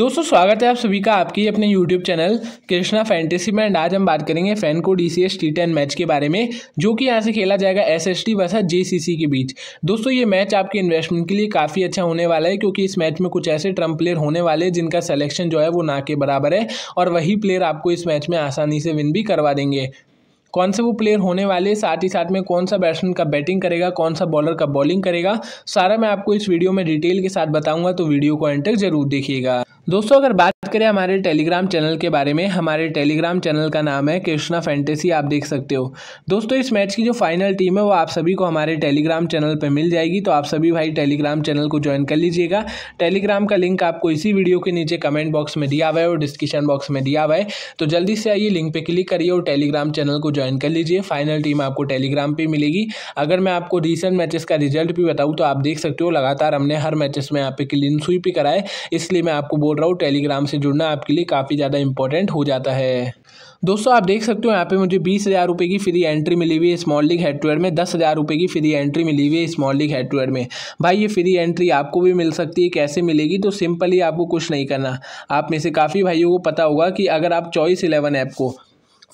दोस्तों स्वागत है आप सभी का आपकी अपने YouTube चैनल कृष्णा फैंटेसी में एंड आज हम बात करेंगे फैन को D C S T ten match के बारे में जो कि यहाँ से खेला जाएगा S S T versus J C C के बीच दोस्तों ये मैच आपके इन्वेस्टमेंट के लिए काफ़ी अच्छा होने वाला है क्योंकि इस मैच में कुछ ऐसे ट्रम्प प्लेयर होने वाले हैं जिनका सलेक्शन जो है वो ना के बराबर है और वही प्लेयर आपको इस मैच में आसानी से विन भी करवा देंगे कौन से वो प्लेयर होने वाले साथ ही साथ में कौन सा बैट्समैन का बैटिंग करेगा कौन सा बॉलर का बॉलिंग करेगा सारा मैं आपको इस वीडियो में डिटेल के साथ बताऊंगा तो वीडियो को एंड तक जरूर देखिएगा दोस्तों अगर बात करें हमारे टेलीग्राम चैनल के बारे में हमारे टेलीग्राम चैनल का नाम है कृष्णा फैंटेसी आप देख सकते हो दोस्तों इस मैच की जो फाइनल टीम है वो आप सभी को हमारे टेलीग्राम चैनल पर मिल जाएगी तो आप सभी भाई टेलीग्राम चैनल को ज्वाइन कर लीजिएगा टेलीग्राम का लिंक आपको इसी वीडियो के नीचे कमेंट बॉक्स में दिया हुआ है और डिस्क्रिप्शन बॉक्स में दिया हुआ है तो जल्दी से आइए लिंक पर क्लिक करिए और टेलीग्राम चैनल को ज्वाइन कर लीजिए फाइनल टीम आपको टेलीग्राम पर मिलेगी अगर मैं आपको रिसेंट मैचेस का रिजल्ट भी बताऊँ तो आप देख सकते हो लगातार हमने हर मैचेस में यहाँ पे क्लीन स्वीप ही कराए इसलिए मैं आपको बोल बोल रहा हूँ टेलीग्राम से जुड़ना आपके लिए काफ़ी ज़्यादा इंपॉर्टेंट हो जाता है दोस्तों आप देख सकते हो यहाँ पे मुझे बीस हज़ार रुपये की फ्री एंट्री मिली हुई है स्मॉल लीग हेडवेयर में दस हज़ार रुपये की फ्री एंट्री मिली हुई है स्मॉल लीग हेडवेयर में भाई ये फ्री एंट्री आपको भी मिल सकती है कैसे मिलेगी तो सिंपली आपको कुछ नहीं करना आप में से काफ़ी भाइयों को पता होगा कि अगर आप चॉइस इलेवन ऐप को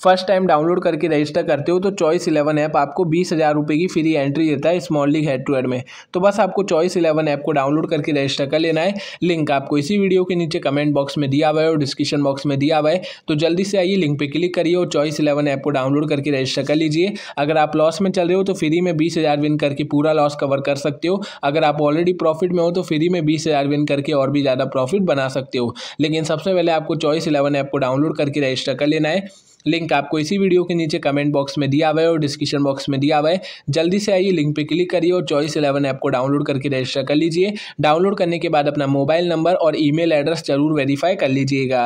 फर्स्ट टाइम डाउनलोड करके रजिस्टर करते हो तो चॉइस इलेवन ऐप आपको बीस हज़ार रुपये की फ्री एंट्री देता है small league head to head में तो बस आपको चॉइस इलेवन ऐप को डाउनलोड करके रजिस्टर कर लेना है लिंक आपको इसी वीडियो के नीचे कमेंट बॉक्स में दिया हुआ है और डिस्क्रिप्शन बॉक्स में दिया हुआ है तो जल्दी से आइए लिंक पर क्लिक करिए और चॉइस इलेवन ऐप को डाउनलोड करके रजिस्टर कर लीजिए अगर आप लॉस में चल रहे हो तो फ्री में बीस हज़ार विन करके पूरा लॉस कवर कर सकते हो अगर आप ऑलरेडी प्रॉफिट में हो तो फ्री में बीस हज़ार विन करके और भी ज़्यादा प्रॉफिट बना सकते हो लेकिन सबसे पहले आपको चॉइस इलेवन ऐप को डाउनलोड करके रजिस्टर कर लेना है लिंक आपको इसी वीडियो के नीचे कमेंट बॉक्स में दिया हुआ है और डिस्क्रिप्शन बॉक्स में दिया हुआ है जल्दी से आइए लिंक पर क्लिक करिए और चॉइस इलेवन ऐप को डाउनलोड करके रजिस्टर कर लीजिए डाउनलोड करने के बाद अपना मोबाइल नंबर और ईमेल एड्रेस जरूर वेरीफाई कर लीजिएगा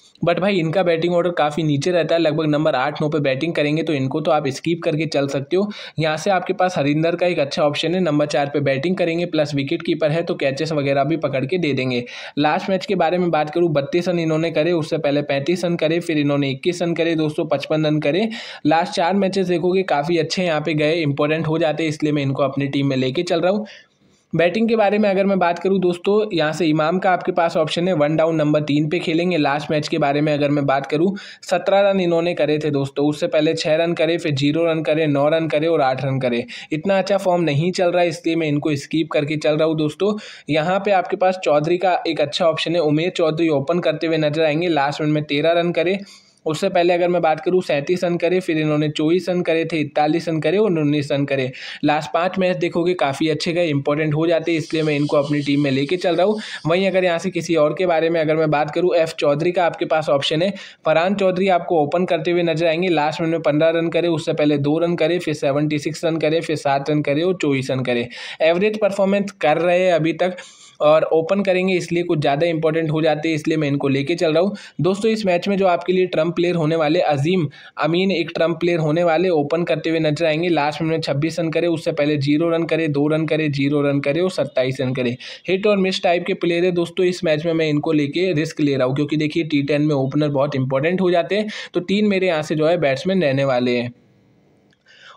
बट भाई इनका बैटिंग ऑर्डर काफ़ी नीचे रहता है लगभग नंबर आठ नौ पे बैटिंग करेंगे तो इनको तो आप स्कीप करके चल सकते हो यहाँ से आपके पास हरिंदर का एक अच्छा ऑप्शन है नंबर चार पे बैटिंग करेंगे प्लस विकेट कीपर है तो कैचेस वगैरह भी पकड़ के दे देंगे लास्ट मैच के बारे में बात करूँ बत्तीस रन इन्होंने करे उससे पहले पैंतीस रन करे फिर इन्होंने इक्कीस रन करे दोस्तों पचपन रन करे लास्ट चार मैचेस देखोगे काफ़ी अच्छे यहाँ पे गए इंपॉर्टेंट हो जाते हैं इसलिए मैं इनको अपनी टीम में लेके चल रहा हूँ बैटिंग के बारे में अगर मैं बात करूँ दोस्तों यहाँ से इमाम का आपके पास ऑप्शन है वन डाउन नंबर तीन पे खेलेंगे लास्ट मैच के बारे में अगर मैं बात करूँ सत्रह रन इन्होंने करे थे दोस्तों उससे पहले छः रन करे फिर जीरो रन करे नौ रन करे और आठ रन करे इतना अच्छा फॉर्म नहीं चल रहा है इसलिए मैं इनको स्कीप करके चल रहा हूँ दोस्तों यहाँ पर आपके पास चौधरी का एक अच्छा ऑप्शन है उमेश चौधरी ओपन करते हुए नजर आएंगे लास्ट मिनट में तेरह रन करे उससे पहले अगर मैं बात करूँ सैंतीस रन करे फिर इन्होंने चौबीस रन करे थे इकतालीस रन करे और उन्नीस रन करे लास्ट पाँच मैच देखोगे काफ़ी अच्छे गए इंपॉर्टेंट हो जाते हैं इसलिए मैं इनको अपनी टीम में लेके चल रहा हूँ वहीं अगर यहाँ से किसी और के बारे में अगर मैं बात करूँ एफ चौधरी का आपके पास ऑप्शन है फरहान चौधरी आपको ओपन करते हुए नजर आएंगे लास्ट मिनट में पंद्रह रन करे उससे पहले दो रन करे फिर सेवेंटी सिक्स रन करे फिर सात रन करे और चौबीस रन करे एवरेज परफॉर्मेंस कर रहे हैं अभी तक और ओपन करेंगे इसलिए कुछ ज़्यादा इंपॉर्टेंट हो जाते हैं इसलिए मैं इनको लेके चल रहा हूँ दोस्तों इस मैच में जो आपके लिए ट्रम्प ट्रंप प्लेयर होने वाले अजीम अमीन एक ट्रम्प प्लेयर होने वाले ओपन करते हुए नजर आएंगे लास्ट मिनट में छब्बीस रन करे उससे पहले जीरो रन करे दो रन करे जीरो रन करे और सत्ताईस रन करे हिट और मिस टाइप के प्लेयर है दोस्तों इस मैच में मैं इनको लेके रिस्क ले रहा हूँ क्योंकि देखिए टी टेन में ओपनर बहुत इंपॉर्टेंट हो जाते हैं तो तीन मेरे यहाँ से जो है बैट्समैन रहने वाले हैं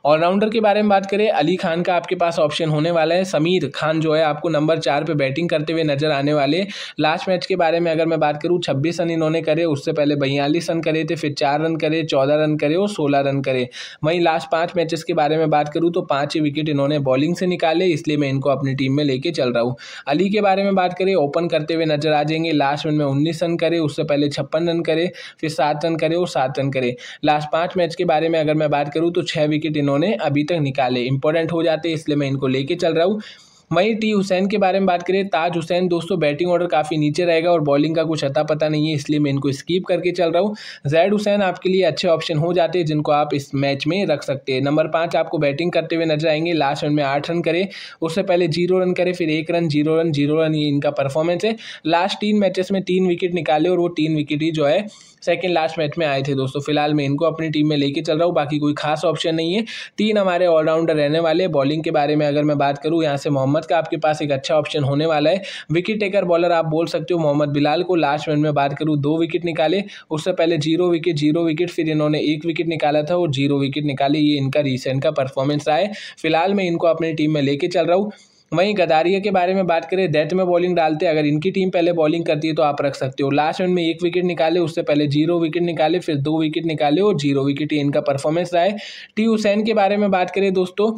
ऑलराउंडर के बारे में बात करें अली खान का आपके पास ऑप्शन होने वाला है समीर खान जो है आपको नंबर चार पे बैटिंग करते हुए नजर आने वाले लास्ट मैच के बारे में अगर मैं बात करूँ छब्बीस रन इन्होंने करे उससे पहले बयालीस रन करे थे फिर चार रन करे चौदह रन करे और सोलह रन करे वहीं लास्ट पाँच मैचेस के बारे में बात करूँ तो पाँच ही विकेट इन्होंने बॉलिंग से निकाले इसलिए मैं इनको अपनी टीम में लेके चल रहा हूँ अली के बारे में बात करें ओपन करते हुए नजर आ जाएंगे लास्ट मैच में उन्नीस रन करे उससे पहले छप्पन रन करे फिर सात रन करे और सात रन करे लास्ट पाँच मैच के बारे में अगर मैं बात करूँ तो छः विकेट इन्होंने इन्होंने अभी तक निकाले इंपॉर्टेंट हो जाते हैं इसलिए मैं इनको लेके चल रहा हूँ वहीं टी हुसैन के बारे में बात करें ताज हुसैन दोस्तों बैटिंग ऑर्डर काफ़ी नीचे रहेगा और बॉलिंग का कुछ अता पता नहीं है इसलिए मैं इनको स्कीप करके चल रहा हूँ जैड हुसैन आपके लिए अच्छे ऑप्शन हो जाते हैं जिनको आप इस मैच में रख सकते हैं नंबर पाँच आपको बैटिंग करते हुए नजर आएंगे लास्ट रन में आठ रन करें उससे पहले जीरो रन करें फिर एक run zero run zero run ये इनका परफॉर्मेंस है लास्ट तीन मैचेस में तीन विकेट निकाले और वो तीन विकेट ही जो है सेकेंड लास्ट मैच में आए थे दोस्तों फिलहाल मैं इनको अपनी टीम में लेके चल रहा हूँ बाकी कोई खास ऑप्शन नहीं है तीन हमारे ऑलराउंडर रहने वाले बॉलिंग के बारे में अगर मैं बात करूँ यहाँ से मोहम्मद मोहम्मद का आपके पास एक अच्छा ऑप्शन होने वाला है विकेट टेकर बॉलर आप बोल सकते हो मोहम्मद बिलाल को लास्ट मैच में बात करूँ दो विकेट निकाले उससे पहले जीरो विकेट जीरो विकेट फिर इन्होंने एक विकेट निकाला था और जीरो विकेट निकाली ये इनका रिसेंट का परफॉर्मेंस रहा है फिलहाल मैं इनको अपनी टीम में लेके चल रहा हूँ वहीं गदारिया के बारे में बात करें डेथ में बॉलिंग डालते अगर इनकी टीम पहले बॉलिंग करती है तो आप रख सकते हो लास्ट रन में एक विकेट निकाले उससे पहले जीरो विकेट निकाले फिर दो विकेट निकाले और जीरो विकेट ही इनका परफॉर्मेंस रहा है टी हुसैन के बारे में बात करें दोस्तों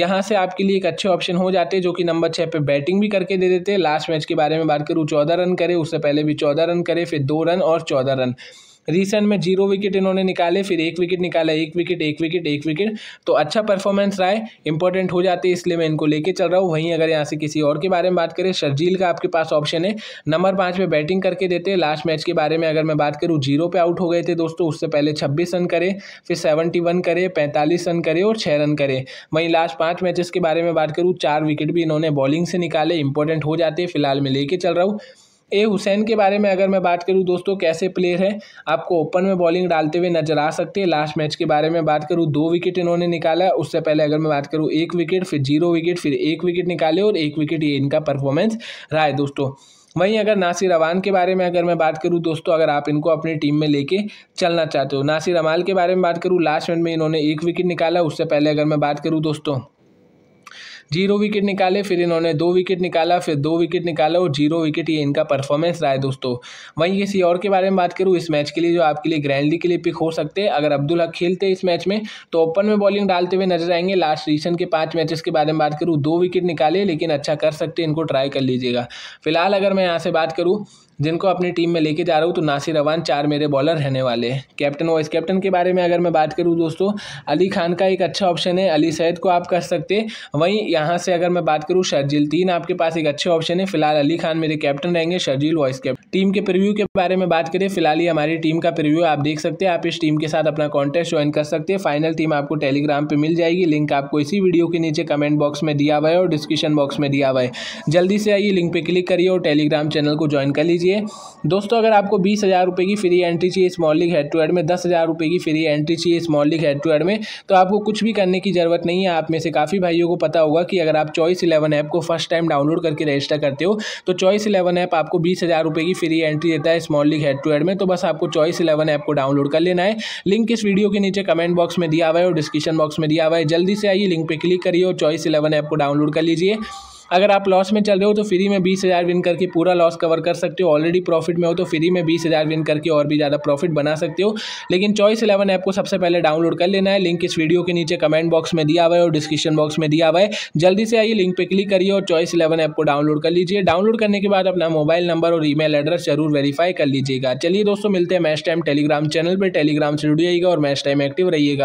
यहाँ से आपके लिए एक अच्छे ऑप्शन हो जाते जो कि नंबर छः पर बैटिंग भी करके दे देते हैं लास्ट मैच के बारे में बात करूँ चौदह रन करे उससे पहले भी चौदह रन करे फिर दो रन और चौदह रन रिसेंट में जीरो विकेट इन्होंने निकाले फिर एक विकेट निकाला एक विकेट एक विकेट एक विकेट तो अच्छा परफॉर्मेंस रहा है इंपॉर्टेंट हो जाते हैं इसलिए मैं इनको लेके चल रहा हूँ वहीं अगर यहाँ से किसी और के बारे में बात करें शर्जील का आपके पास ऑप्शन है नंबर पाँच पे बैटिंग करके देते हैं लास्ट मैच के बारे में अगर मैं बात करूँ जीरो पे आउट हो गए थे दोस्तों उससे पहले छब्बीस रन करे फिर सेवेंटी वन करे पैंतालीस रन करे और छः रन करे वहीं लास्ट पाँच मैचेस के बारे में बात करूँ चार विकेट भी इन्होंने बॉलिंग से निकाले इंपॉर्टेंट हो जाते हैं फिलहाल मैं लेके चल रहा हूँ ए हुसैन के बारे में अगर मैं बात करूं दोस्तों कैसे प्लेयर हैं आपको ओपन में बॉलिंग डालते हुए नजर आ सकते हैं लास्ट मैच के बारे में बात करूं दो विकेट इन्होंने निकाला उससे पहले अगर मैं बात करूं एक विकेट फिर जीरो विकेट फिर एक विकेट निकाले और एक विकेट ये इनका परफॉर्मेंस रहा है दोस्तों वहीं अगर नासिर अवान के बारे में अगर मैं बात करूं दोस्तों अगर आप इनको अपनी टीम में लेके चलना चाहते हो नासिर अमाल के बारे में बात करूं लास्ट मैच में इन्होंने एक विकेट निकाला उससे पहले अगर मैं बात करूं दोस्तों जीरो विकेट निकाले फिर इन्होंने दो विकेट निकाला फिर दो विकेट निकाला और जीरो विकेट ये इनका परफॉर्मेंस रहा है दोस्तों वहीं किसी और के बारे में बात करूँ इस मैच के लिए जो आपके लिए ग्रैंडली के लिए पिक हो सकते हैं अगर अब्दुल हक खेलते इस मैच में तो ओपन में बॉलिंग डालते हुए नजर आएंगे लास्ट रीसेंट के पाँच मैचेस के बारे में बात करूँ दो विकेट निकाले लेकिन अच्छा कर सकते इनको ट्राई कर लीजिएगा फिलहाल अगर मैं यहाँ से बात करूँ जिनको अपनी टीम में लेके जा रहा हूँ तो नासिर अवान चार मेरे बॉलर रहने वाले हैं कैप्टन वाइस कैप्टन के बारे में अगर मैं बात करूँ दोस्तों अली खान का एक अच्छा ऑप्शन है अली सैद को आप कर सकते वहीं यहाँ से अगर मैं बात करूँ शर्जील तीन आपके पास एक अच्छे ऑप्शन है फिलहाल अली खान मेरे कैप्टन रहेंगे शर्जील वाइस कैप्टन टीम के प्रिव्यू के बारे में बात करें फिलहाल ही हमारी टीम का प्रिव्यू आप देख सकते हैं आप इस टीम के साथ अपना कॉन्टेस्ट ज्वाइन कर सकते हैं फाइनल टीम आपको टेलीग्राम पर मिल जाएगी लिंक आपको इसी वीडियो के नीचे कमेंट बॉक्स में दिया हुआ है और डिस्क्रिप्शन बॉक्स में दिया हुआ है जल्दी से आइए लिंक पर क्लिक करिए और टेलीग्राम चैनल को ज्वाइन कर लीजिए कीजिए दोस्तों अगर आपको बीस हज़ार रुपये की फ्री एंट्री चाहिए small league head to head में दस हज़ार रुपये की फ्री एंट्री चाहिए small league head to head में तो आपको कुछ भी करने की ज़रूरत नहीं है आप में से काफ़ी भाइयों को पता होगा कि अगर आप चॉइस इलेवन ऐप को फर्स्ट टाइम डाउनलोड करके रजिस्टर करते हो तो चॉइस इलेवन ऐप आपको बीस हज़ार रुपये की फ्री एंट्री देता है small league head to head में तो बस आपको चॉइस इलेवन ऐप को डाउनलोड कर लेना है लिंक इस वीडियो के नीचे कमेंट बॉक्स में दिया हुआ है और डिस्क्रिप्शन बॉक्स में दिया हुआ है जल्दी से आइए लिंक पर क्लिक करिए और चॉइस इलेवन ऐप को डाउनलोड कर लीजिए अगर आप लॉस में चल रहे हो तो फ्री में बीस हज़ार विन करके पूरा लॉस कवर कर सकते हो ऑलरेडी प्रॉफिट में हो तो फ्री में बीस हज़ार विन करके और भी ज़्यादा प्रॉफिट बना सकते हो लेकिन चॉइस इलेवन ऐप को सबसे पहले डाउनलोड कर लेना है लिंक इस वीडियो के नीचे कमेंट बॉक्स में दिया हुआ है और डिस्क्रिप्शन बॉक्स में दिया हुआ है जल्दी से आइए लिंक पर क्लिक करिए और चॉइस इलेवन ऐप को डाउनलोड कर लीजिए डाउनलोड करने के बाद अपना मोबाइल नंबर और ई एड्रेस जरूर वेरीफाई कर लीजिएगा चलिए दोस्तों मिलते हैं मैच टाइम टेलीग्राम चैनल पर टेलीग्राम से जुड़िएगा और मैच टाइम एक्टिव रहिएगा